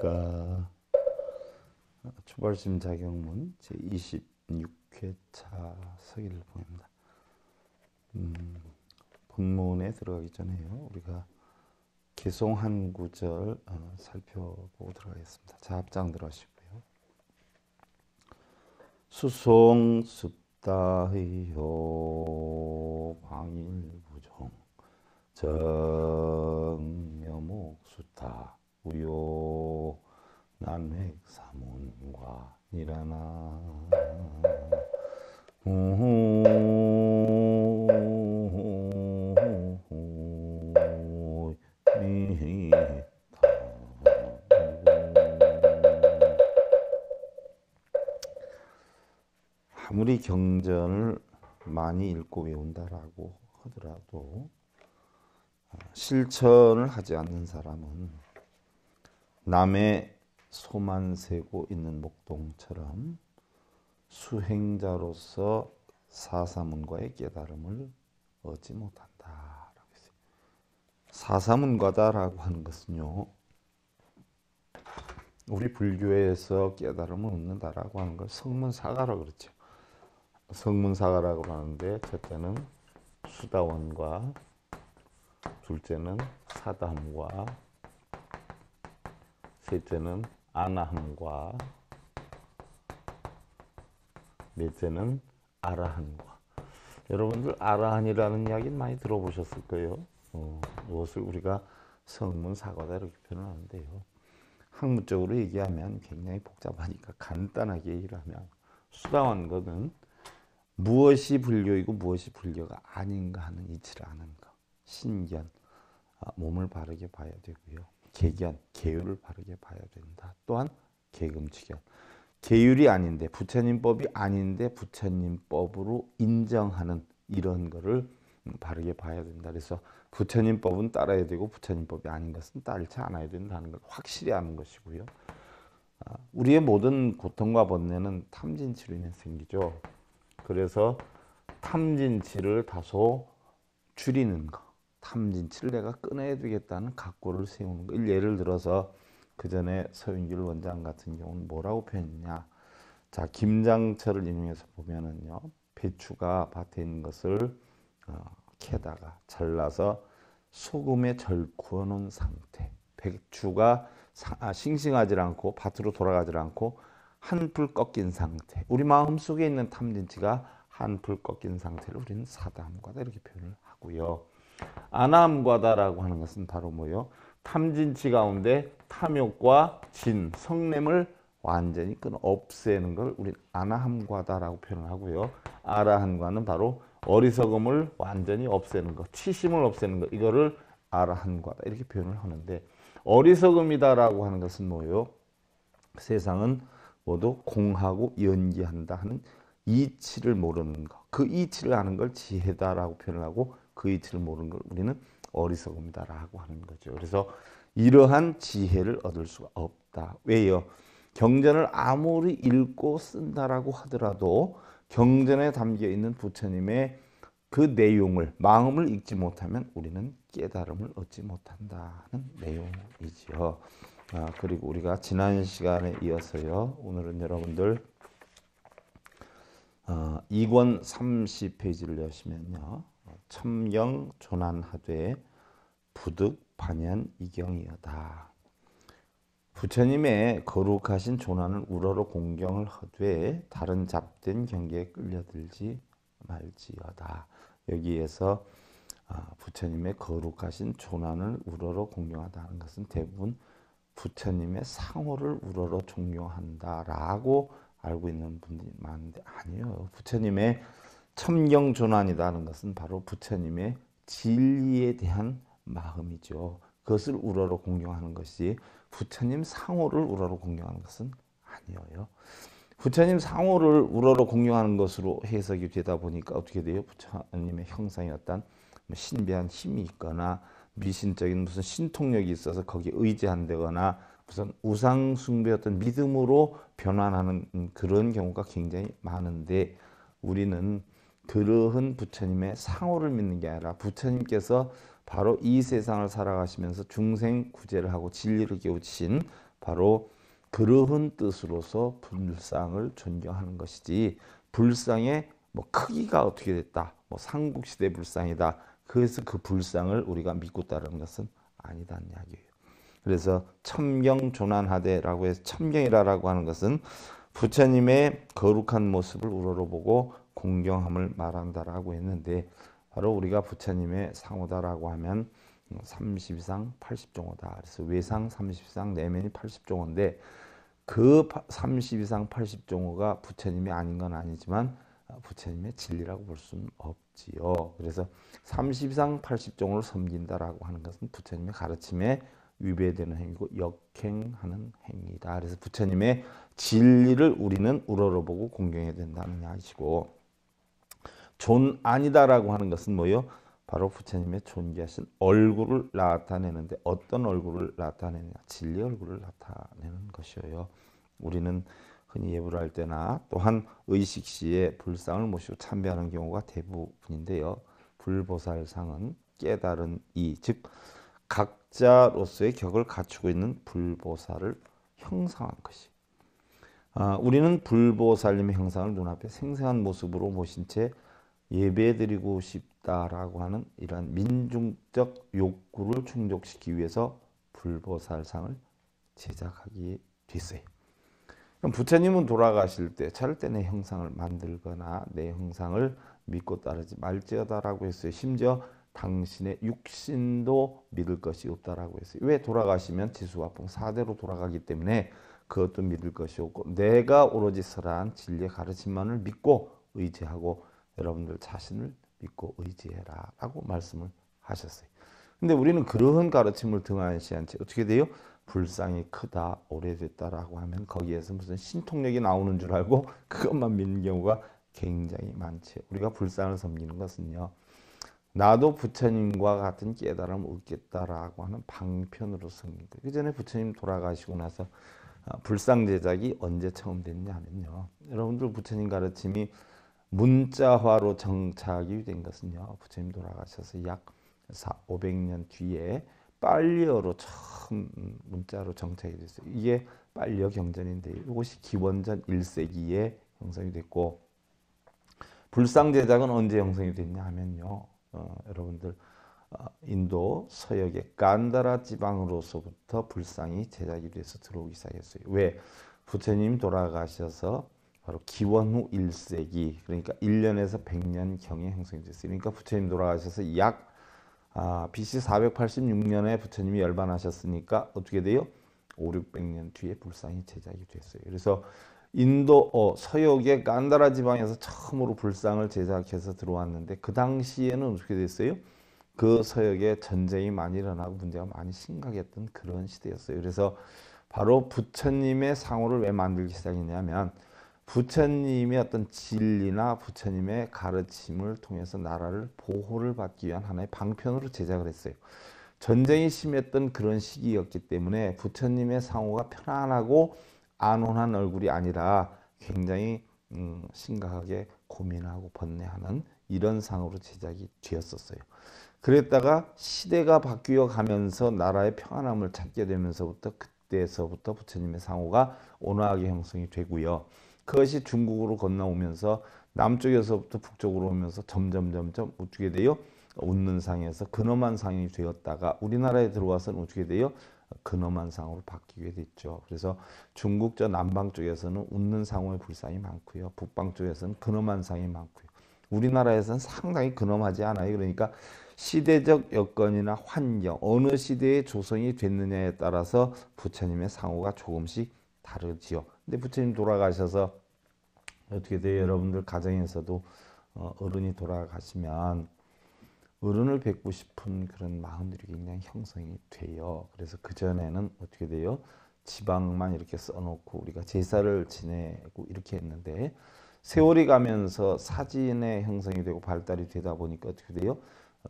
계십니까? 아, 초발심 자격문 제26회차 서기를 보입니다 음, 본문에 들어가기 전에요. 우리가 개송한 구절 어, 살펴보고 들어가겠습니다. 자, 앞장 들어가시고요. 수송 습다의 효 방일부정 정여목수타 우요 난맥 사문과이라나 아무리 경전을 많이 읽고 외운다라고 하더라도 실천을 하지 않는 사람은 남의 소만 세고 있는 목동처럼 수행자로서 사사문과의 깨달음을 얻지 못한다. 사사문과다라고 하는 것은요, 우리 불교에서 깨달음을 얻는다라고 하는 걸 성문사가라고 그러죠. 성문사가라고 하는데 첫째는 수다원과 둘째는 사담과 셋째는 아나함과 넷째는 아라한과 여러분들 아라한이라는 이야기는 많이 들어보셨을 거예요. 어, 이것을 우리가 성문 사과다 이렇게 표현하는데요. 학문적으로 얘기하면 굉장히 복잡하니까 간단하게 얘기 하면 수다한 것은 무엇이 불교이고 무엇이 불교가 아닌가 하는 이치를 는것 신견 아, 몸을 바르게 봐야 되고요. 개견, 계율을 바르게 봐야 된다. 또한 계금칙연. 계율이 아닌데 부처님법이 아닌데 부처님법으로 인정하는 이런 거를 바르게 봐야 된다. 그래서 부처님법은 따라야 되고 부처님법이 아닌 것은 따르지 않아야 된다는 걸 확실히 아는 것이고요. 아, 우리의 모든 고통과 번뇌는 탐진치로 인해 생기죠. 그래서 탐진치를 다소 줄이는 것. 탐진치를 내가 끊어야 되겠다는 각고를 세우는 거. 예를 들어서 그 전에 서윤길 원장 같은 경우는 뭐라고 표현했냐. 자, 김장철을 인용해서 보면은요. 배추가 밭에 있는 것을 어, 캐다가 잘라서 소금에 절 구워놓은 상태. 배추가 사, 아, 싱싱하지 않고 밭으로 돌아가지 않고 한풀 꺾인 상태. 우리 마음 속에 있는 탐진치가 한풀 꺾인 상태를 우리는 사담과다 이렇게 표현을 하고요. 아나함과다라고 하는 것은 바로 뭐요? 탐진치 가운데 탐욕과 진, 성냄을 완전히 끊 없애는 걸 우리 아나함과다라고 표현하고요. 아라한과는 바로 어리석음을 완전히 없애는 것, 치심을 없애는 것, 이거를 아라한과다 이렇게 표현을 하는데 어리석음이다라고 하는 것은 뭐예요? 세상은 모두 공하고 연기한다 하는 이치를 모르는 것. 그 이치를 아는 걸 지혜다라고 표현하고 그 이치를 모르는 걸 우리는 어리석음이다라고 하는 거죠. 그래서 이러한 지혜를 얻을 수가 없다. 왜요? 경전을 아무리 읽고 쓴다라고 하더라도 경전에 담겨 있는 부처님의 그 내용을 마음을 읽지 못하면 우리는 깨달음을 얻지 못한다는 내용이지요. 아, 그리고 우리가 지난 시간에 이어서요. 오늘은 여러분들 어, 2권 30페이지를 여시면요. 첨영 조난하되 부득 반연 이경이여다. 부처님의 거룩하신 조난을 우러러 공경을 하되 다른 잡된 경계에 끌려들지 말지어다. 여기에서 아, 부처님의 거룩하신 조난을 우러러 공경하다는 것은 대부분 부처님의 상호를 우러러 종용한다라고 알고 있는 분들이 많은데 아니요. 부처님의 첨경존환이라는 것은 바로 부처님의 진리에 대한 마음이죠. 그것을 우러러 공경하는 것이 부처님 상호를 우러러 공경하는 것은 아니에요. 부처님 상호를 우러러 공경하는 것으로 해석이 되다 보니까 어떻게 돼요? 부처님의 형상이 어떤 뭐 신비한 힘이 있거나 미신적인 무슨 신통력이 있어서 거기에 의지한다거나 무슨 우상 숭배 어떤 믿음으로 변환하는 그런 경우가 굉장히 많은데 우리는 그러한 부처님의 상호를 믿는 게 아니라 부처님께서 바로 이 세상을 살아가시면서 중생 구제를 하고 진리를 깨우친 바로 그러한 뜻으로서 불상을 존경하는 것이지 불상의 뭐 크기가 어떻게 됐다 뭐 삼국시대 불상이다 그래서 그 불상을 우리가 믿고 따르는 것은 아니다는 이야기예요 그래서 첨경 조난하대라고 해서 첨경이라고 하는 것은 부처님의 거룩한 모습을 우러러보고 공경함을 말한다라고 했는데 바로 우리가 부처님의 상호다라고 하면 30이상 80종호다. 그래서 외상 30이상 내면이 80종호인데 그 30이상 80종호가 부처님이 아닌 건 아니지만 부처님의 진리라고 볼 수는 없지요. 그래서 30이상 80종호를 섬긴다라고 하는 것은 부처님의 가르침에 위배되는 행위고 역행하는 행위다. 그래서 부처님의 진리를 우리는 우러러보고 공경해야 된다는 이야기고 존 아니다라고 하는 것은 뭐요? 바로 부처님의 존귀하신 얼굴을 나타내는데 어떤 얼굴을 나타내냐? 진리 얼굴을 나타내는 것이요. 우리는 흔히 예불 할 때나 또한 의식 시에 불상을 모시고 참배하는 경우가 대부분인데요. 불보살상은 깨달은 이, 즉 각자로서의 격을 갖추고 있는 불보살을 형상한 것이. 아, 우리는 불보살님의 형상을 눈앞에 생생한 모습으로 모신 채 예배드리고 싶다라고 하는 이러한 민중적 욕구를 충족시키기 위해서 불보살상을 제작하게 됐어요. 그럼 부처님은 돌아가실 때차 때내 형상을 만들거나 내 형상을 믿고 따르지 말지어다라고 했어요. 심지어 당신의 육신도 믿을 것이 없다라고 했어요. 왜 돌아가시면 지수와풍 사대로 돌아가기 때문에 그것도 믿을 것이 없고 내가 오로지 설한 진리의 가르침만을 믿고 의지하고 여러분들 자신을 믿고 의지해라 라고 말씀을 하셨어요. 근데 우리는 그러한 가르침을 등한시한 채 어떻게 돼요? 불상이 크다, 오래됐다라고 하면 거기에서 무슨 신통력이 나오는 줄 알고 그것만 믿는 경우가 굉장히 많지. 우리가 불상을 섬기는 것은요. 나도 부처님과 같은 깨달음을 얻겠다라고 하는 방편으로 섬긴 거그 전에 부처님 돌아가시고 나서 아, 불상 제작이 언제 처음 됐냐 면요 여러분들 부처님 가르침이 문자화로 정착이 된 것은요. 부처님 돌아가셔서 약 500년 뒤에 빨리어로 처음 문자로 정착이 됐어요. 이게 빨리어 경전인데 이것이 기원전 1세기에 형성이 됐고 불상 제작은 언제 형성이 됐냐 하면요. 어, 여러분들 어, 인도 서역의 깐다라 지방으로서부터 불상이 제작이 돼서 들어오기 시작했어요. 왜? 부처님 돌아가셔서 바로 기원후 1세기 그러니까 1년에서 100년경에 형성이 됐으니까 그러니까 부처님 돌아가셔서 약 아, BC 486년에 부처님이 열반하셨으니까 어떻게 돼요? 5, 600년 뒤에 불상이 제작이 됐어요. 그래서 인도 어, 서역의 깐다라 지방에서 처음으로 불상을 제작해서 들어왔는데 그 당시에는 어떻게 됐어요? 그 서역에 전쟁이 많이 일어나고 문제가 많이 심각했던 그런 시대였어요. 그래서 바로 부처님의 상호를 왜 만들기 시작했냐면 부처님의 어떤 진리나 부처님의 가르침을 통해서 나라를 보호를 받기 위한 하나의 방편으로 제작을 했어요. 전쟁이 심했던 그런 시기였기 때문에 부처님의 상호가 편안하고 안온한 얼굴이 아니라 굉장히 음, 심각하게 고민하고 번뇌하는 이런 상으로 제작이 되었었어요. 그랬다가 시대가 바뀌어 가면서 나라의 평안함을 찾게 되면서부터 그때서부터 부처님의 상호가 온화하게 형성이 되고요. 그것이 중국으로 건너오면서 남쪽에서부터 북쪽으로 오면서 점점 점점 우떻게 돼요? 웃는 상에서 근엄한 상이 되었다가 우리나라에 들어와서는 어떻게 돼요? 근엄한 상으로 바뀌게 됐죠. 그래서 중국 저 남방 쪽에서는 웃는 상호의 불상이 많고요. 북방 쪽에서는 근엄한 상이 많고요. 우리나라에서는 상당히 근엄하지 않아요. 그러니까 시대적 여건이나 환경, 어느 시대에 조성이 됐느냐에 따라서 부처님의 상호가 조금씩 다르지요. 근데 부처님 돌아가셔서 어떻게 돼요? 여러분들 가정에서도 어, 어른이 돌아가시면 어른을 뵙고 싶은 그런 마음들이 굉장히 형성이 돼요. 그래서 그전에는 어떻게 돼요? 지방만 이렇게 써놓고 우리가 제사를 지내고 이렇게 했는데 세월이 가면서 사진의 형성이 되고 발달이 되다 보니까 어떻게 돼요?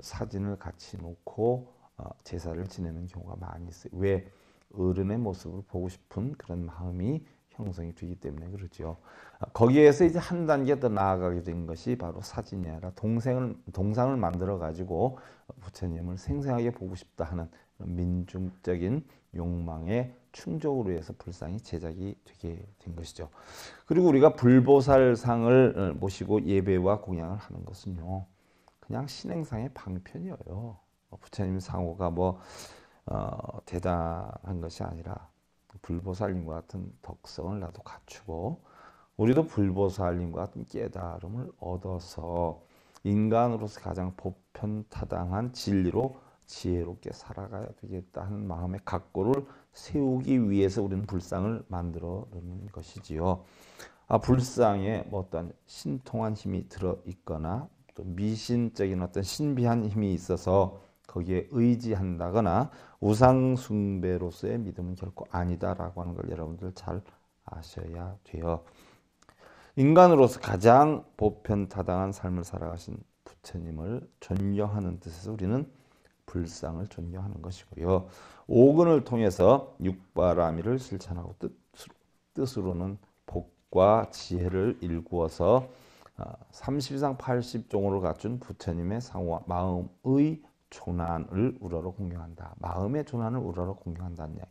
사진을 같이 놓고 어, 제사를 지내는 경우가 많이 있어요. 왜? 어른의 모습을 보고 싶은 그런 마음이 형성이 되기 때문에 그렇죠. 아, 거기에서 이제 한 단계 더 나아가게 된 것이 바로 사진이 아니라 동생을, 동상을 만들어 가지고 부처님을 생생하게 보고 싶다 하는 민중적인 욕망의 충족으로 해서 불상이 제작이 되게 된 것이죠. 그리고 우리가 불보살상을 어, 모시고 예배와 공양을 하는 것은요. 그냥 신행상의 방편이에요. 뭐 부처님 상호가 뭐 어, 대단한 것이 아니라 불보살님과 같은 덕성을 나도 갖추고 우리도 불보살님과 같은 깨달음을 얻어서 인간으로서 가장 보편타당한 진리로 지혜롭게 살아가야 되겠다 하는 마음의 각오를 세우기 위해서 우리는 불상을 만들어놓는 것이지요. 아, 불상에 뭐 어떤 신통한 힘이 들어 있거나 또 미신적인 어떤 신비한 힘이 있어서 거기에 의지한다거나 우상 숭배로서의 믿음은 결코 아니다라고 하는 걸 여러분들 잘 아셔야 돼요. 인간으로서 가장 보편타당한 삶을 살아가신 부처님을 존경하는 뜻에서 우리는 불상을 존경하는 것이고요. 오근을 통해서 육바라미를 실천하고 뜻, 으로는 복과 지혜를 일구어서 30이상 어, 80종으로 갖춘 부처님의 상호 마음의 조난을 우러러 공경한다. 마음의 조난을 우러러 공경한다는 이야기.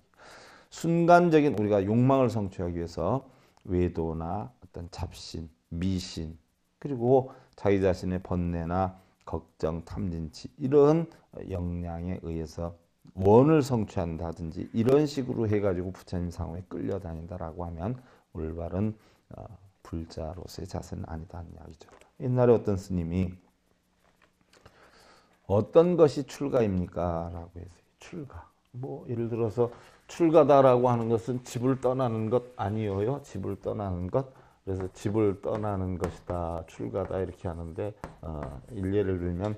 순간적인 우리가 욕망을 성취하기 위해서 외도나 어떤 잡신, 미신, 그리고 자기 자신의 번뇌나 걱정, 탐진치 이런 역량에 의해서 원을 성취한다든지 이런 식으로 해가지고 부처님 상호에 끌려다닌다라고 하면 올바른 어, 불자로서의 자세는 아니다는 이야기죠. 옛날에 어떤 스님이 어떤 것이 출가입니까? 라고 해서 출가. 뭐 예를 들어서 출가다라고 하는 것은 집을 떠나는 것 아니어요. 집을 떠나는 것. 그래서 집을 떠나는 것이다. 출가다 이렇게 하는데 어, 일례를 들면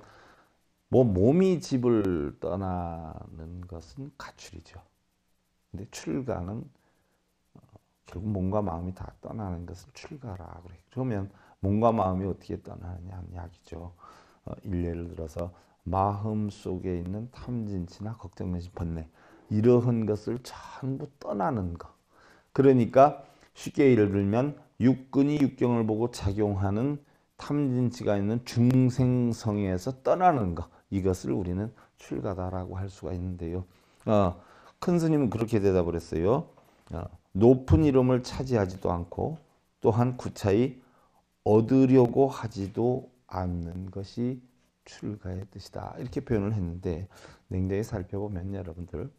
뭐 몸이 집을 떠나는 것은 가출이죠. 근데 출가는 어, 결국 몸과 마음이 다 떠나는 것은 출가라 그래. 그러면 몸과 마음이 어떻게 떠나느냐 하는 이야기죠. 어, 일례를 들어서 마음 속에 있는 탐진치나 걱정, 근심, 번뇌 이러한 것을 전부 떠나는 것. 그러니까 쉽게 예를 들면 육근이 육경을 보고 작용하는 탐진치가 있는 중생성에서 떠나는 것. 이것을 우리는 출가다라고 할 수가 있는데요. 어, 큰 스님은 그렇게 대답을 했어요. 어, 높은 이름을 차지하지도 않고 또한 구차히 얻으려고 하지도 않는 것이 출가의 뜻이다. 이렇게 표현을 했는데 냉정히 살펴보면 여러분들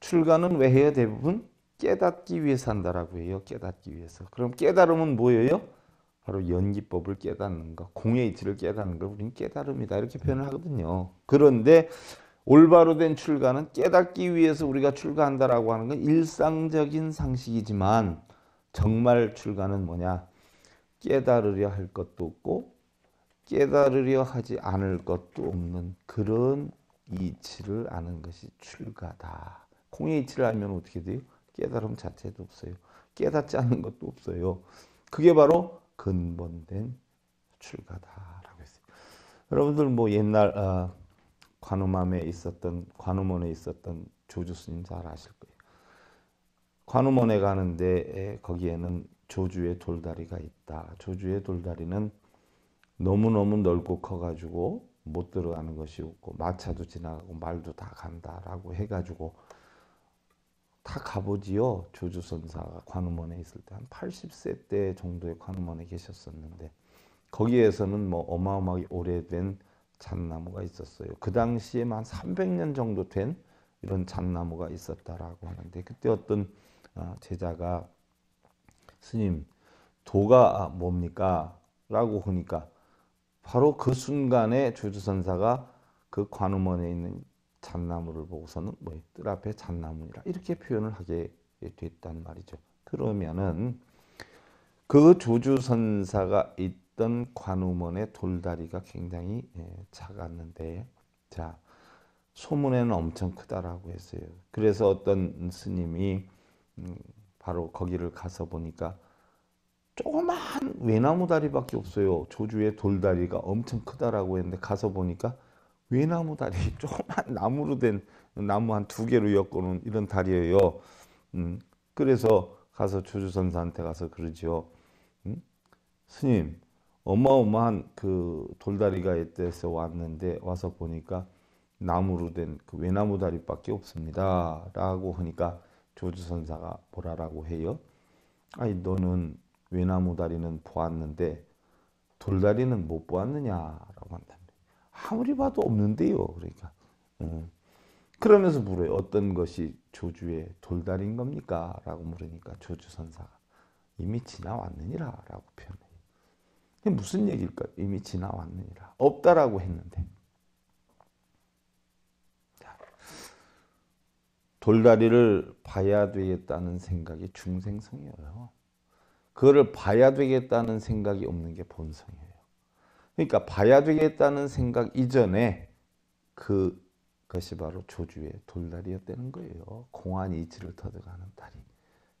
출가는 왜 해요? 대부분 깨닫기 위해서 한다라고 해요. 깨닫기 위해서. 그럼 깨달음은 뭐예요? 바로 연기법을 깨닫는 것, 공의 이치를 깨닫는 걸 우리는 깨달음이다 이렇게 표현을 하거든요. 그런데 올바로 된 출가는 깨닫기 위해서 우리가 출가한다라고 하는 건 일상적인 상식이지만 정말 출가는 뭐냐? 깨달으려 할 것도 없고 깨달으려 하지 않을 것도 없는 그런 이치를 아는 것이 출가다. 공의 이치를 알면 어떻게 돼요? 깨달음 자체도 없어요. 깨닫지 않는 것도 없어요. 그게 바로 근본된 출가다라고 했어요. 여러분들 뭐 옛날 어, 관음암에 있었던 관음원에 있었던 조주스님 잘 아실 거예요. 관음원에 가는데 거기에는 조주의 돌다리가 있다. 조주의 돌다리는 너무너무 넓고 커가지고 못 들어가는 것이 없고 마차도 지나가고 말도 다 간다라고 해가지고 다 가보지요. 조주선사가 관음원에 있을 때 한 80세 때 정도의 관음원에 계셨었는데 거기에서는 뭐 어마어마하게 오래된 잣나무가 있었어요. 그 당시에 한 300년 정도 된 이런 잣나무가 있었다라고 하는데 그때 어떤 어, 제자가 스님 도가 아, 뭡니까? 라고 하니까 바로 그 순간에 주주선사가그관우먼에 있는 잣나무를 보고서는 뭐뜰 앞에 잣나무니라 이렇게 표현을 하게 됐단 말이죠. 그러면은 그 조주선사가 있던 관우먼의 돌다리가 굉장히 예, 작았는데 자 소문에는 엄청 크다라고 했어요. 그래서 어떤 스님이 음, 바로 거기를 가서 보니까 조그마한 외나무 다리밖에 없어요. 조주의 돌다리가 엄청 크다라고 했는데 가서 보니까 외나무 다리, 조그만 나무로 된 나무 한 두 개로 엮어놓은 이런 다리예요. 음, 그래서 가서 조주 선사한테 가서 그러지요. 음? 스님, 어마어마한 그 돌다리가 이때서 왔는데 와서 보니까 나무로 된 그 외나무 다리밖에 없습니다. 라고 하니까 조주 선사가 보라라고 해요. 아니 너는 외나무 다리는 보았는데 돌다리는 못 보았느냐라고 한답니다. 아무리 봐도 없는데요. 그러니까 음. 그러면서 물어요. 어떤 것이 조주의 돌다리인 겁니까? 라고 물으니까 조주 선사가 이미 지나왔느니라 라고 표현해요. 이게 무슨 얘기일까 이미 지나왔느니라. 없다라고 했는데. 돌다리를 봐야 되겠다는 생각이 중생성이에요. 그거를 봐야 되겠다는 생각이 없는 게 본성이에요. 그러니까 봐야 되겠다는 생각 이전에 그것이 바로 조주의 돌다리였다는 거예요. 공안이 치를 터득하는 다리.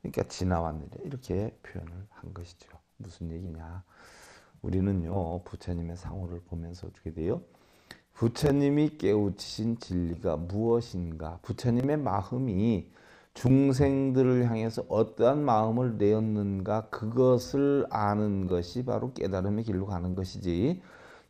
그러니까 지나왔느냐 이렇게 표현을 한 것이죠. 무슨 얘기냐. 우리는요 부처님의 상호를 보면서 어떻게 돼요? 부처님이 깨우치신 진리가 무엇인가 부처님의 마음이 중생들을 향해서 어떠한 마음을 내었는가 그것을 아는 것이 바로 깨달음의 길로 가는 것이지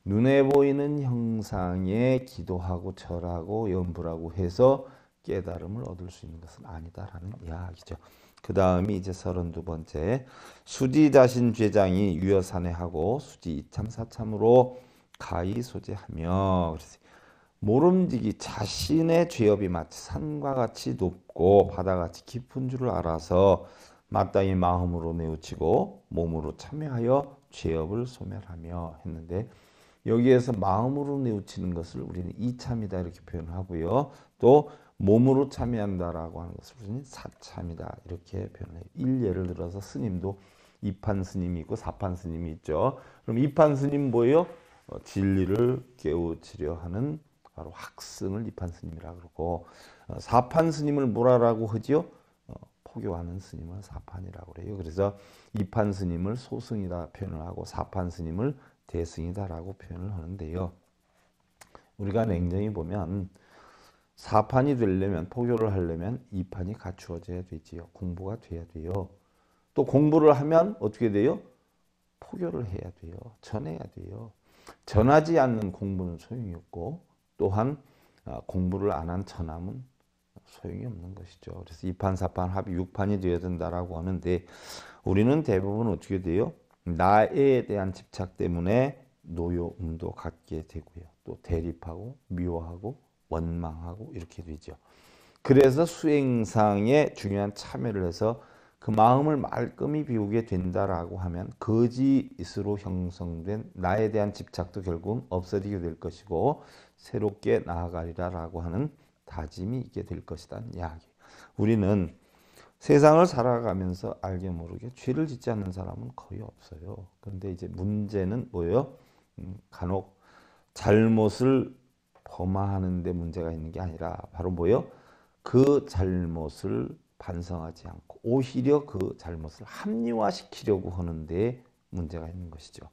눈에 보이는 형상에 기도하고 절하고 염불하고 해서 깨달음을 얻을 수 있는 것은 아니다라는 이야기죠. 그 다음이 이제 32번째 수지 자신 죄장이 유여산에 하고 수지 이참 사참으로 가히 소재하며 그래서 모름지기 자신의 죄업이 마치 산과 같이 높고 바다같이 깊은 줄을 알아서 마땅히 마음으로 내우치고 몸으로 참여하여 죄업을 소멸하며 했는데 여기에서 마음으로 내우치는 것을 우리는 이참이다 이렇게 표현을 하고요. 또 몸으로 참여한다라고 하는 것을 우리는 사참이다 이렇게 표현해요. 일례를 들어서 스님도 이판 스님이 있고 사판 스님이 있죠. 그럼 이판 스님 뭐예요? 어, 진리를 깨우치려 하는 바로 학승을 입한 스님이라 그러고 어, 사판 스님을 뭐라라고 하지요? 어, 포교하는 스님을 사판이라고 그래요. 그래서 입한 스님을 소승이다 표현을 하고 사판 스님을 대승이다라고 표현을 하는데요. 우리가 냉정히 보면 사판이 되려면 포교를 하려면 입판이 갖추어져야 되지요. 공부가 돼야 돼요. 또 공부를 하면 어떻게 돼요? 포교를 해야 돼요. 전해야 돼요. 전하지 않는 공부는 소용이 없고 또한 아, 공부를 안 한처남은 소용이 없는 것이죠. 그래서 2판, 4판, 합이 6판이 되어야 된다라고 하는데 우리는 대부분 어떻게 돼요? 나에 대한 집착 때문에 노여움도 갖게 되고요. 또 대립하고 미워하고 원망하고 이렇게 되죠. 그래서 수행상에 중요한 참여를 해서 그 마음을 말끔히 비우게 된다라고 하면 거짓으로 형성된 나에 대한 집착도 결국 없어지게 될 것이고 새롭게 나아가리라라고 하는 다짐이 있게 될것이다 이야기. 우리는 세상을 살아가면서 알게 모르게 죄를 짓지 않는 사람은 거의 없어요. 그런데 이제 문제는 뭐예요? 음, 간혹 잘못을 범하는데 문제가 있는 게 아니라 바로 뭐예요? 그 잘못을 반성하지 않고 오히려 그 잘못을 합리화시키려고 하는 데 문제가 있는 것이죠.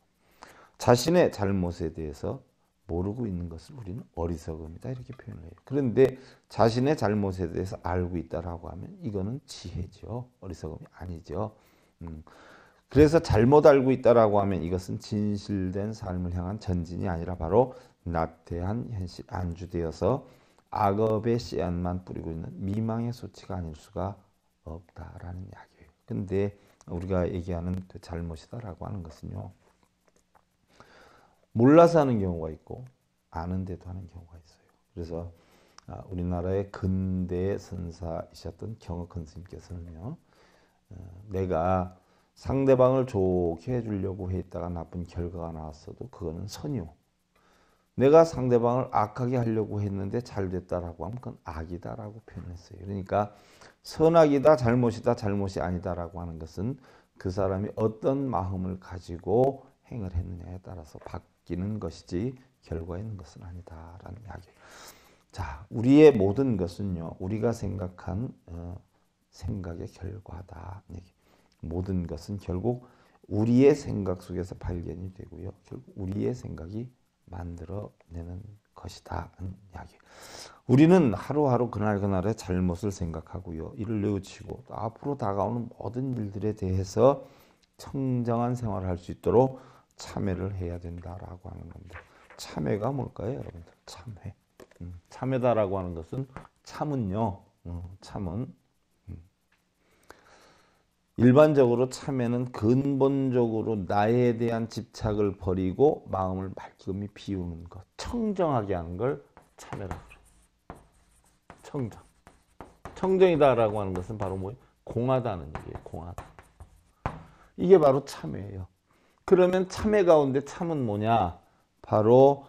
자신의 잘못에 대해서 모르고 있는 것을 우리는 어리석음이다 이렇게 표현을 해요. 그런데 자신의 잘못에 대해서 알고 있다라고 하면 이거는 지혜죠. 어리석음이 아니죠. 음. 그래서 잘못 알고 있다라고 하면 이것은 진실된 삶을 향한 전진이 아니라 바로 나태한 현실 안주되어서 악업의 씨앗만 뿌리고 있는 미망의 소치가 아닐 수가 없다라는 이야기예요. 근데 우리가 얘기하는 그 잘못이다라고 하는 것은요. 몰라서 하는 경우가 있고 아는데도 하는 경우가 있어요. 그래서 아, 우리나라의 근대 선사이셨던 경옥헌 스님께서는요. 어, 내가 상대방을 좋게 해주려고 했다가 나쁜 결과가 나왔어도 그거는 선요. 내가 상대방을 악하게 하려고 했는데 잘 됐다라고 하면 그건 악이다라고 표현했어요. 그러니까 선악이다, 잘못이다, 잘못이 아니다라고 하는 것은 그 사람이 어떤 마음을 가지고 행을 했느냐에 따라서 바뀌는 것이지 결과에 있는 것은 아니다라는 이야기. 자, 우리의 모든 것은요, 우리가 생각한 어, 생각의 결과다. 모든 것은 결국 우리의 생각 속에서 발견이 되고요. 결국 우리의 생각이 만들어내는 것이다. 이야기. 우리는 하루하루 그날그날의 잘못을 생각하고요. 이를 뉘우치고 앞으로 다가오는 모든 일들에 대해서 청정한 생활을 할 수 있도록 참회를 해야 된다라고 하는 겁니다. 참회가 뭘까요, 여러분들? 참회. 음, 참회다라고 하는 것은 참은요. 음, 참은 일반적으로 참회는 근본적으로 나에 대한 집착을 버리고 마음을 말끔히 비우는 것, 청정하게 하는 걸 참회라고 그요 청정. 청정이다라고 하는 것은 바로 뭐예요? 공하다는 얘기예요. 공하다. 이게 바로 참회예요. 그러면 참회 가운데 참은 뭐냐? 바로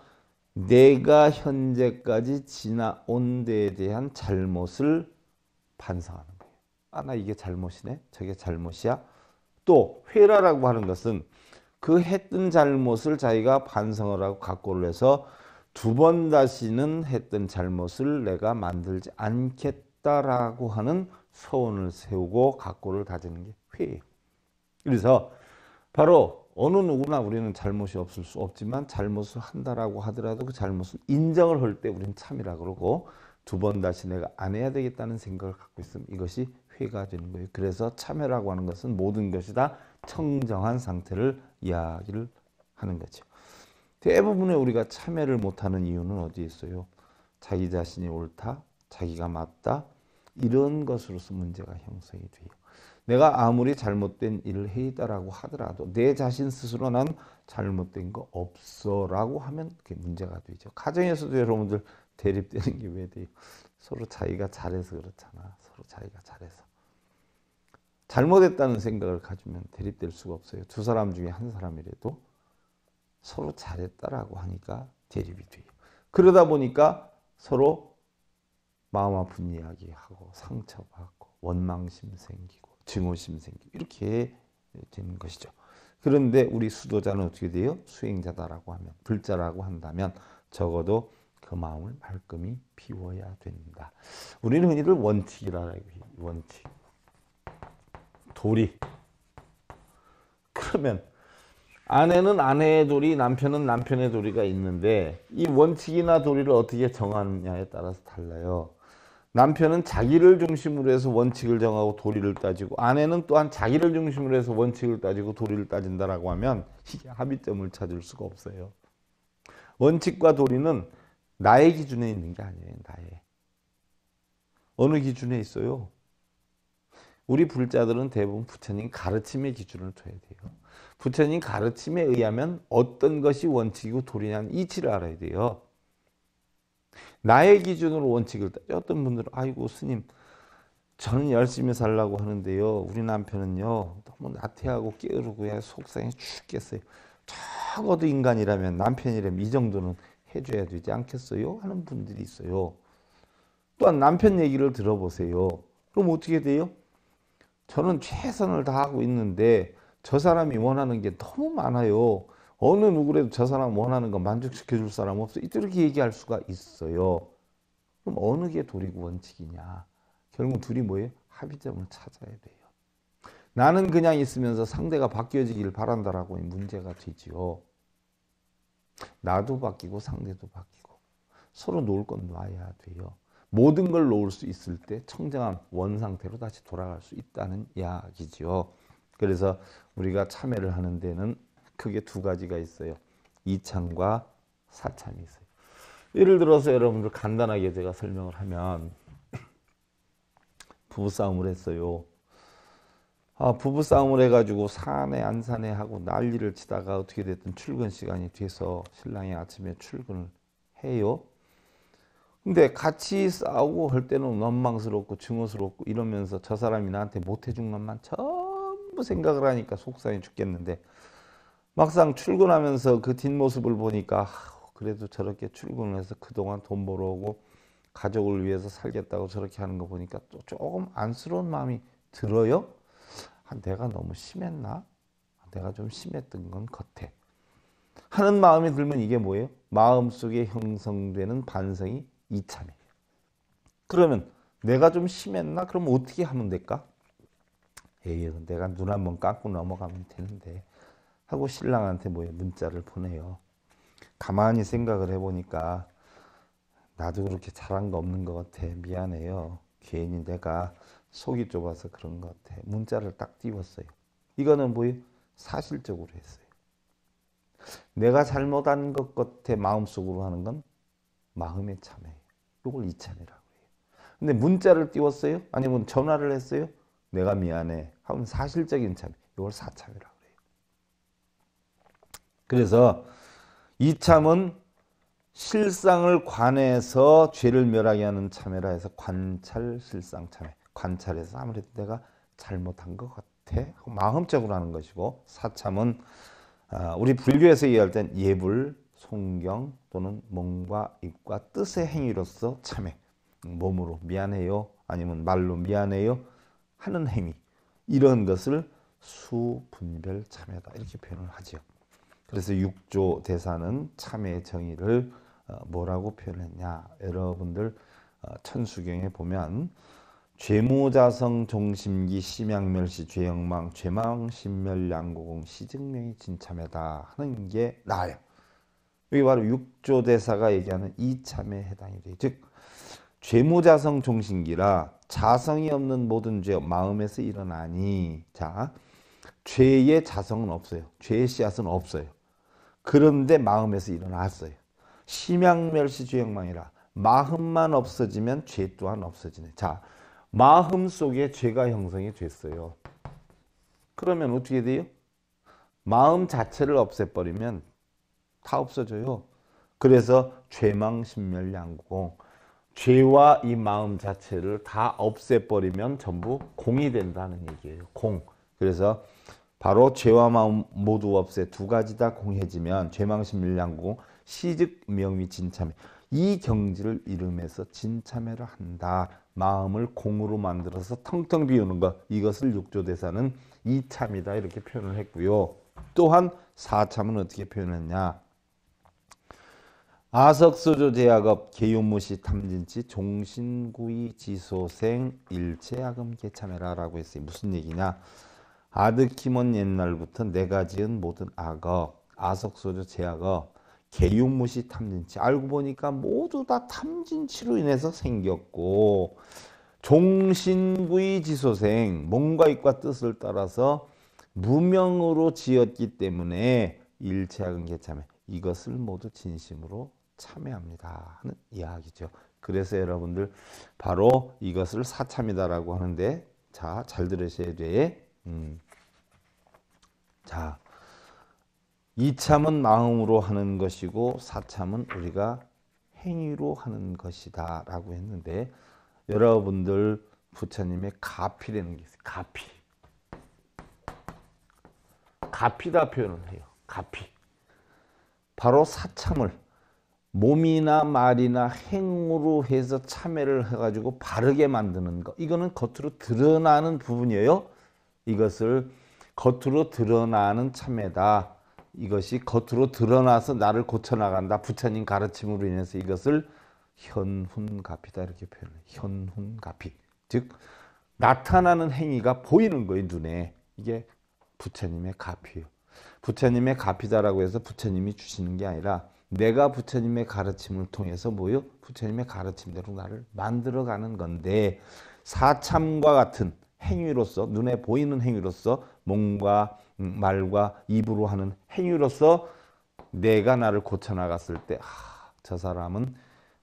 내가 현재까지 지나온 데에 대한 잘못을 반성합니다. 아, 나 이게 잘못이네. 저게 잘못이야. 또 회라라고 하는 것은 그 했던 잘못을 자기가 반성을 하고 각오를 해서 두 번 다시는 했던 잘못을 내가 만들지 않겠다라고 하는 소원을 세우고 각오를 다지는 게 회예요. 그래서 바로 어느 누구나 우리는 잘못이 없을 수 없지만 잘못을 한다라고 하더라도 그 잘못을 인정을 할 때 우리는 참이라 그러고 두 번 다시 내가 안 해야 되겠다는 생각을 갖고 있으면 이것이 회가 되는 거예요. 그래서 참회라고 하는 것은 모든 것이 다 청정한 상태를 이야기를 하는 거죠. 대부분의 우리가 참회를 못하는 이유는 어디에 있어요? 자기 자신이 옳다, 자기가 맞다 이런 것으로서 문제가 형성이 돼요. 내가 아무리 잘못된 일을 해있다라고 하더라도 내 자신 스스로 난 잘못된 거 없어라고 하면 그게 문제가 되죠. 가정에서도 여러분들 대립되는 게 왜 돼요? 서로 자기가 잘해서 그렇잖아. 서로 자기가 잘해서. 잘못했다는 생각을 가지면 대립될 수가 없어요. 두 사람 중에 한 사람이라도 서로 잘했다라고 하니까 대립이 돼요. 그러다 보니까 서로 마음 아픈 이야기하고 상처받고 원망심 생기고 증오심 생기고 이렇게 되는 것이죠. 그런데 우리 수도자는 어떻게 돼요? 수행자다라고 하면 불자라고 한다면 적어도 그 마음을 말끔히 비워야 된다. 우리는 흔히 원칙이라고 해요. 원칙. 돌이 그러면 아내는 아내의 도리 남편은 남편의 도리가 있는데 이 원칙이나 도리를 어떻게 정하느냐에 따라서 달라요 남편은 자기를 중심으로 해서 원칙을 정하고 도리를 따지고 아내는 또한 자기를 중심으로 해서 원칙을 따지고 도리를 따진다라고 하면 이게 합의점을 찾을 수가 없어요 원칙과 도리는 나의 기준에 있는 게 아니에요 나의 어느 기준에 있어요 우리 불자들은 대부분 부처님 가르침의 기준을 둬야 돼요. 부처님 가르침에 의하면 어떤 것이 원칙이고 도리냐는 이치를 알아야 돼요. 나의 기준으로 원칙을 따 어떤 분들은 아이고 스님 저는 열심히 살라고 하는데요. 우리 남편은요. 너무 나태하고 게으르고 속상해 죽겠어요. 적어도 인간이라면 남편이라면 이 정도는 해줘야 되지 않겠어요? 하는 분들이 있어요. 또한 남편 얘기를 들어보세요. 그럼 어떻게 돼요? 저는 최선을 다하고 있는데 저 사람이 원하는 게 너무 많아요. 어느 누구라도 저 사람 원하는 거 만족시켜 줄 사람 없어. 이렇게 얘기할 수가 있어요. 그럼 어느 게 도리고 원칙이냐. 결국 둘이 뭐예요? 합의점을 찾아야 돼요. 나는 그냥 있으면서 상대가 바뀌어지길 바란다라고 문제가 되지요. 나도 바뀌고 상대도 바뀌고 서로 놀건 놔야 돼요. 모든 걸 놓을 수 있을 때 청정한 원상태로 다시 돌아갈 수 있다는 이야기죠 그래서 우리가 참회를 하는 데는 크게 두 가지가 있어요. 이참과 사참이 있어요. 예를 들어서 여러분들 간단하게 제가 설명을 하면 부부싸움을 했어요. 아, 부부싸움을 해가지고 산에 안산에 하고 난리를 치다가 어떻게 됐든 출근 시간이 돼서 신랑이 아침에 출근을 해요. 근데 같이 싸우고 할 때는 원망스럽고 증오스럽고 이러면서 저 사람이 나한테 못해준 것만 전부 생각을 하니까 속상해 죽겠는데 막상 출근하면서 그 뒷모습을 보니까 그래도 저렇게 출근을 해서 그동안 돈 벌어오고 가족을 위해서 살겠다고 저렇게 하는 거 보니까 또 조금 안쓰러운 마음이 들어요. 아, 내가 너무 심했나? 아, 내가 좀 심했던 건 겉에. 하는 마음이 들면 이게 뭐예요? 마음속에 형성되는 반성이 이참에 그러면 내가 좀 심했나? 그럼 어떻게 하면 될까? 에이, 내가 눈 한번 깎고 넘어가면 되는데 하고 신랑한테 뭐 문자를 보내요. 가만히 생각을 해보니까 나도 그렇게 잘한 거 없는 것 같아. 미안해요. 괜히 내가 속이 좁아서 그런 것 같아. 문자를 딱 띄웠어요. 이거는 뭐 사실적으로 했어요. 내가 잘못한 것 같아 마음속으로 하는 건 마음의 참여 요걸 이참이라고 해요. 근데 문자를 띄웠어요? 아니면 전화를 했어요? 내가 미안해. 하면 사실적인 참. 요걸 사참이라고 해요. 그래서 이참은 실상을 관해서 죄를 멸하게 하는 참회라 해서 관찰 실상 참회. 관찰해서 아무래도 내가 잘못한 것 같아. 마음적으로 하는 것이고 사참은 아, 우리 불교에서 이해할 땐 예불 송경 또는 몸과 입과 뜻의 행위로서 참회 몸으로 미안해요 아니면 말로 미안해요 하는 행위 이런 것을 수분별 참회다 이렇게 표현을 하지 그래서 6조 대사는 참회의 정의를 어, 뭐라고 표현했냐 여러분들 어, 천수경에 보면 죄무자성 종심기 심양멸시 죄영망 죄망신멸 양고공 시증명이 진참회다 하는 게 나아요. 여기 바로 육조 대사가 얘기하는 이참에 해당이 돼요. 즉 죄무자성 종신기라 자성이 없는 모든 죄 마음에서 일어나니 자 죄의 자성은 없어요. 죄의 씨앗은 없어요. 그런데 마음에서 일어났어요. 심양멸시 죄영망이라 마음만 없어지면 죄 또한 없어지네. 자 마음 속에 죄가 형성이 됐어요. 그러면 어떻게 돼요? 마음 자체를 없애버리면 다 없어져요. 그래서 죄망 신멸 양공 죄와 이 마음 자체를 다 없애버리면 전부 공이 된다는 얘기예요. 공. 그래서 바로 죄와 마음 모두 없애 두 가지 다 공해지면 죄망신밀량공 시즉 명위 진참해 이 경지를 이름해서 진참해를 한다. 마음을 공으로 만들어서 텅텅 비우는 것 이것을 육조대사는 이참이다 이렇게 표현을 했고요. 또한 사참은 어떻게 표현했냐 아석수조 제약업 개유무시 탐진치 종신구이 지소생 일체약음 개참해라라고 했어요. 무슨 얘기냐? 아드키먼 옛날부터 내가 지은 모든 악업, 아석수조 제약업, 개유무시 탐진치 알고 보니까 모두 다 탐진치로 인해서 생겼고 종신구이 지소생 몸과 입과 뜻을 따라서 무명으로 지었기 때문에 일체학은 개참해 이것을 모두 진심으로 참회합니다 하는 이야기죠. 그래서 여러분들 바로 이것을 사참이다라고 하는데 자잘 들으셔야 돼. 음. 자 이참은 마음으로 하는 것이고 사참은 우리가 행위로 하는 것이다 라고 했는데 여러분들 부처님의 가피라는 게 있어요. 가피. 가피다 표현을 해요. 가피. 바로 사참을 몸이나 말이나 행으로 해서 참회를 해가지고 바르게 만드는 것. 이거는 겉으로 드러나는 부분이에요. 이것을 겉으로 드러나는 참회다. 이것이 겉으로 드러나서 나를 고쳐나간다. 부처님 가르침으로 인해서 이것을 현훈가피다 이렇게 표현해요. 현훈가피. 즉 나타나는 행위가 보이는 거예요. 눈에. 이게 부처님의 가피예요. 부처님의 가피다라고 해서 부처님이 주시는 게 아니라 내가 부처님의 가르침을 통해서 뭐요? 부처님의 가르침대로 나를 만들어가는 건데 사참과 같은 행위로서 눈에 보이는 행위로서 몸과 음, 말과 입으로 하는 행위로서 내가 나를 고쳐나갔을 때, 아, 저 사람은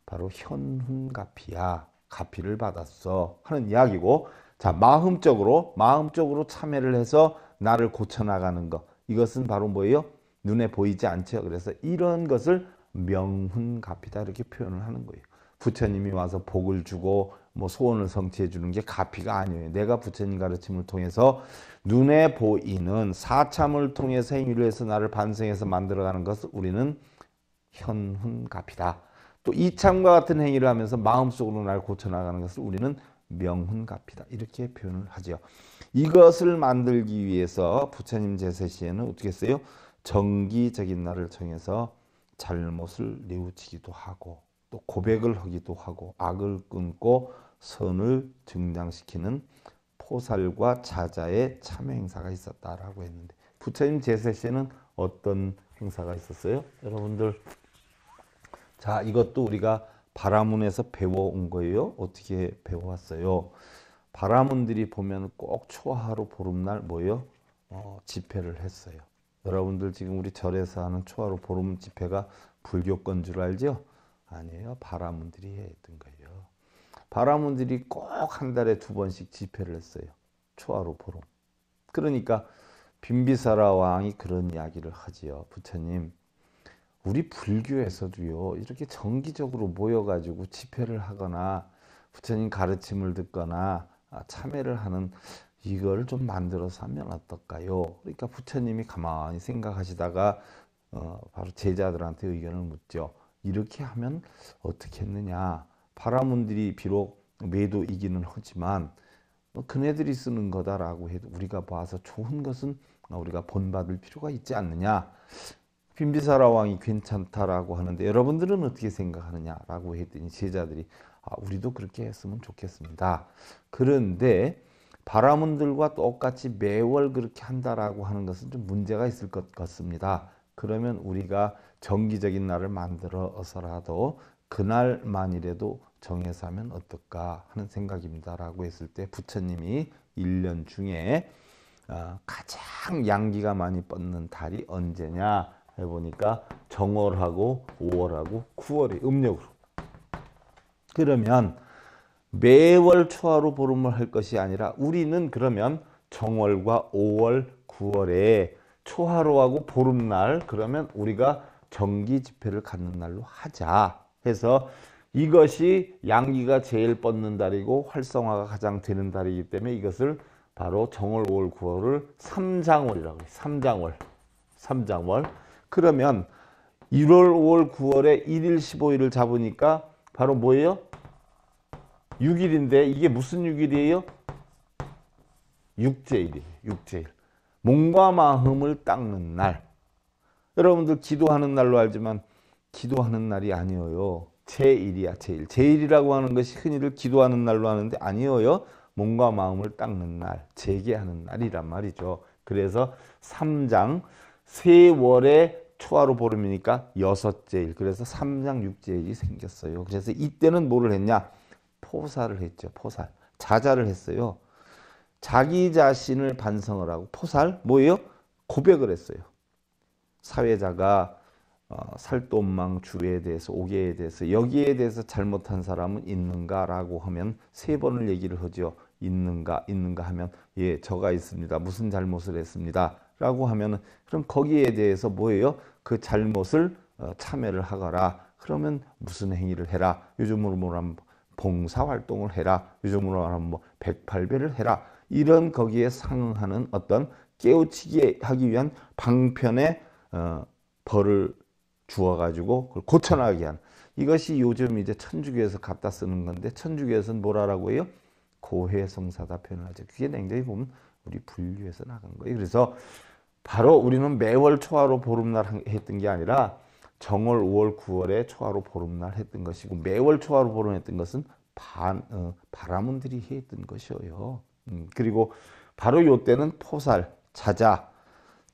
바로 현훈가피야. 가피를 받았어. 하는 이야기고, 자, 마음적으로, 마음적으로 참여를 해서 나를 고쳐나가는 것. 이것은 바로 뭐예요? 눈에 보이지 않죠. 그래서 이런 것을 명훈갑이다 이렇게 표현을 하는 거예요. 부처님이 와서 복을 주고 뭐 소원을 성취해 주는 게 가피가 아니에요. 내가 부처님 가르침을 통해서 눈에 보이는 사참을 통해 생위를 해서 나를 반성해서 만들어가는 것을 우리는 현훈갑이다. 또 이참과 같은 행위를 하면서 마음속으로 날 고쳐나가는 것을 우리는 명훈갑이다. 이렇게 표현을 하죠. 이것을 만들기 위해서 부처님 제세 시에는 어떻게 했어요? 정기적인 날을 정해서 잘못을 뉘우치기도 하고 또 고백을 하기도 하고 악을 끊고 선을 증장시키는 포살과 자자의 참회 행사가 있었다라고 했는데 부처님 제세 시에는 어떤 행사가 있었어요? 여러분들 자 이것도 우리가 바라문에서 배워온 거예요. 어떻게 배워왔어요? 바라문들이 보면 꼭 초하루 보름날 뭐예요? 어, 집회를 했어요. 여러분들 지금 우리 절에서 하는 초하루 보름 집회가 불교건 줄 알죠? 아니에요. 바라문들이 했던 거예요. 바라문들이 꼭 한 달에 두 번씩 집회를 했어요. 초하루 보름. 그러니까 빈비사라 왕이 그런 이야기를 하지요. 부처님, 우리 불교에서도요. 이렇게 정기적으로 모여가지고 집회를 하거나 부처님 가르침을 듣거나 참회를 하는 이걸 좀 만들어서 하면 어떨까요? 그러니까 부처님이 가만히 생각하시다가 어, 바로 제자들한테 의견을 묻죠. 이렇게 하면 어떻게 했느냐. 바라문들이 비록 매도이기는 하지만 뭐 그네들이 쓰는 거다라고 해도 우리가 봐서 좋은 것은 우리가 본받을 필요가 있지 않느냐. 빈비사라 왕이 괜찮다라고 하는데 여러분들은 어떻게 생각하느냐라고 했더니 제자들이 아, 우리도 그렇게 했으면 좋겠습니다. 그런데 바라문들과 똑같이 매월 그렇게 한다라고 하는 것은 좀 문제가 있을 것 같습니다. 그러면 우리가 정기적인 날을 만들어서라도 그날만이라도 정해서 하면 어떨까 하는 생각입니다라고 했을 때 부처님이 1년 중에 어, 가장 양기가 많이 뻗는 달이 언제냐 해보니까 정월하고 5월하고 9월이 음력으로 그러면 매월 초하루 보름을 할 것이 아니라 우리는 그러면 정월과 5월, 9월에 초하루하고 보름날 그러면 우리가 정기 집회를 갖는 날로 하자 해서 이것이 양기가 제일 뻗는 달이고 활성화가 가장 되는 달이기 때문에 이것을 바로 정월, 5월, 9월을 삼장월이라고 해요. 삼장월. 삼장월. 그러면 1월, 5월, 9월에 1일, 15일을 잡으니까 바로 뭐예요? 6일인데 이게 무슨 6일이에요? 6제일이에요6제일 몸과 마음을 닦는 날. 여러분들 기도하는 날로 알지만 기도하는 날이 아니에요. 제일이야 제일. 제일이라고 하는 것이 흔히들 기도하는 날로 하는데 아니에요. 몸과 마음을 닦는 날, 재개하는 날이란 말이죠. 그래서 3장 세월의 초하루 보름이니까 여섯째일. 그래서 3장 6제일이 생겼어요. 그래서 이때는 뭐를 했냐? 포살을 했죠. 포살. 자자를 했어요. 자기 자신을 반성을 하고 포살 뭐예요? 고백을 했어요. 사회자가 어, 살돈망 주에 대해서 오게에 대해서 여기에 대해서 잘못한 사람은 있는가라고 하면 세 번을 얘기를 하죠. 있는가 있는가 하면 예 저가 있습니다. 무슨 잘못을 했습니다라고 하면 그럼 거기에 대해서 뭐예요? 그 잘못을 어, 참여를 하거라. 그러면 무슨 행위를 해라. 요즘으로 뭐라면 봉사활동을 해라. 요즘으로 말하면 뭐 108배를 해라. 이런 거기에 상응하는 어떤 깨우치게 하기 위한 방편의 어, 벌을 주어가지고 그걸 고쳐나게 하는 이것이 요즘 이제 천주교에서 갖다 쓰는 건데 천주교에서는 뭐라고 해요? 고해성사다 표현하죠. 그게 냉정히 보면 우리 분류에서 나간 거예요. 그래서 바로 우리는 매월 초하로 보름날 했던 게 아니라 정월, 5월, 9월에 초하루 보름날 했던 것이고 매월 초하루 보름 했던 것은 바, 어, 바라문들이 했던 것이어요. 음, 그리고 바로 요때는 포살, 자자,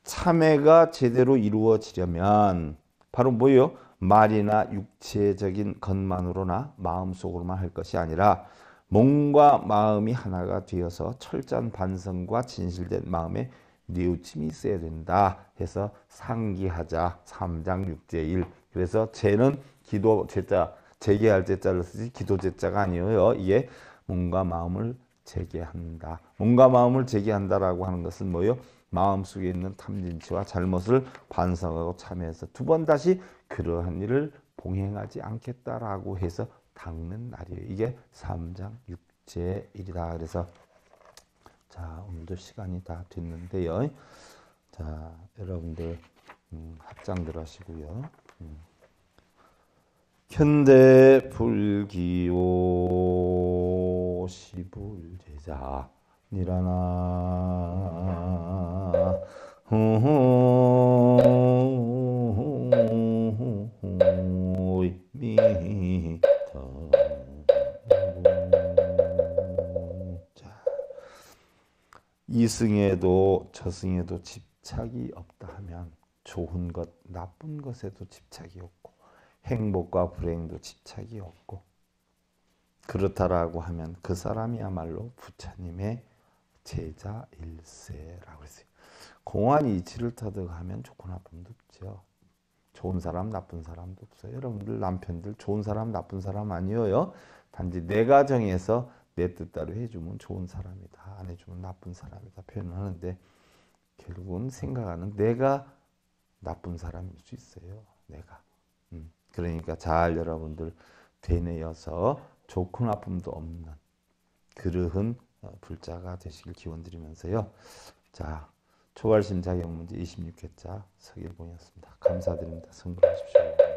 참회가 제대로 이루어지려면 바로 뭐예요? 말이나 육체적인 것만으로나 마음속으로만 할 것이 아니라 몸과 마음이 하나가 되어서 철저한 반성과 진실된 마음에 뉘우침이 있어야 된다 해서 상기하자 3장 6제 1 그래서 제는 기도 제자 재개할 제자를 쓰지 기도 제자가 아니에요 이게 몸과 마음을 재개한다 몸과 마음을 재개한다라고 하는 것은 뭐요 마음속에 있는 탐진치와 잘못을 반성하고 참회해서 두 번 다시 그러한 일을 봉행하지 않겠다라고 해서 닦는 날이에요 이게 3장 6제 1이다 그래서 자, 오늘도 시간이 다 됐는데요. 자, 여러분들 음, 합장들 하시고요. 음. 현대 불기오 시불제자 니라나 호호 이승에도 저승에도 집착이 없다 하면 좋은 것, 나쁜 것에도 집착이 없고 행복과 불행도 집착이 없고 그렇다라고 하면 그 사람이야말로 부처님의 제자 일세라고 했어요. 공안이 치를 터득하면 좋고 나쁨도 없죠. 좋은 사람 나쁜 사람도 없어요. 여러분들 남편들 좋은 사람 나쁜 사람 아니에요. 단지 내 가정에서 내 뜻대로 해주면 좋은 사람이다. 안 해주면 나쁜 사람이다. 표현을 하는데 결국은 생각하는 내가 나쁜 사람일 수 있어요. 내가. 음, 그러니까 잘 여러분들 되뇌여서 좋고 나쁨도 없는 그러한 어, 불자가 되시길 기원드리면서요. 자, 초발심 자격 문제 26회차 서길봉이었습니다. 감사드립니다. 성공하십시오.